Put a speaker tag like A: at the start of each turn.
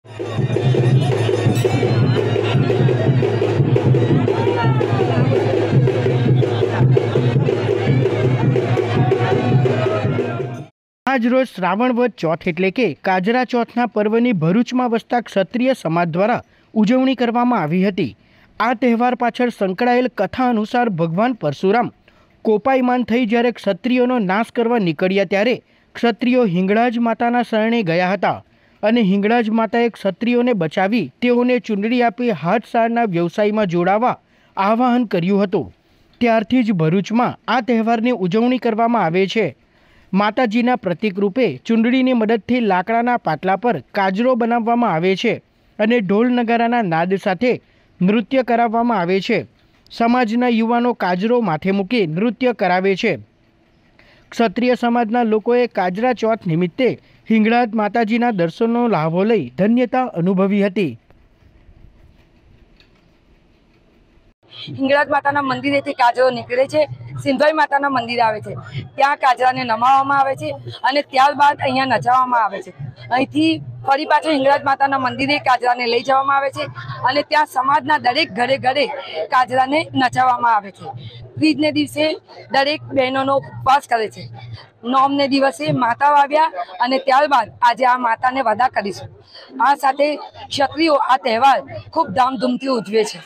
A: આજ રોજ શ્રાવણ
B: વધ ચોથ એટલે કે કાજરા ચોથના પર્વની ભરૂચમાં વસતા ક્ષત્રિય સમાજ દ્વારા ઉજવણી કરવામાં આવી હતી આ તહેવાર પાછળ સંકળાયેલ કથા અનુસાર ભગવાન પરશુરામ કોપાઈમાન થઈ જ્યારે ક્ષત્રિયોનો નાશ કરવા નીકળ્યા ત્યારે ક્ષત્રિયો હિંગળાજ માતાના શરણે ગયા હતા અને હિંગળાજ માતાએ ક્ષત્રિયોને બચાવી તેઓને ચૂંટણી આપી હાથસારના વ્યવસાયમાં જોડાવા આહવાન કર્યું હતું ત્યારથી જ ભરૂચમાં આ તહેવારની ઉજવણી કરવામાં આવે છે માતાજીના પ્રતિકરૂપે રૂપે ચૂંટણીની મદદથી લાકડાના પાટલા પર કાજરો બનાવવામાં આવે છે અને ઢોલ નગારાના નાદ સાથે નૃત્ય કરાવવામાં આવે છે સમાજના યુવાનો કાજરો માથે મૂકી નૃત્ય કરાવે છે ક્ષત્રિય સમાજના લોકોએ કાજરા ચોથ નિમિત્તે હિંગળાજ માતાજીના દર્શનનો લાભો લઈ ધન્યતા અનુભવી હતી
A: હિંગળાજ માતાના મંદિરેથી કાજરો નીકળે છે સિંધોઈ માતાના મંદિર આવે છે ત્યાં કાજરાને નમાવવામાં આવે છે અને ત્યારબાદ અહીંયા નચાવવામાં આવે છે અહીંથી ફરી પાછું હિંગળાજ માતાના મંદિરે કાજરાને લઈ જવામાં આવે છે અને ત્યાં સમાજના દરેક ઘરે ઘરે કાજરાને નચાવવામાં આવે છે ત્રીજને દિવસે દરેક બહેનોનો ઉપવાસ કરે છે નોમને દિવસે માતા વાવ્યા અને ત્યારબાદ આજે આ માતાને વધા કરીશું આ સાથે ક્ષત્રિયો આ તહેવાર ખૂબ ધામધૂમથી ઉજવે છે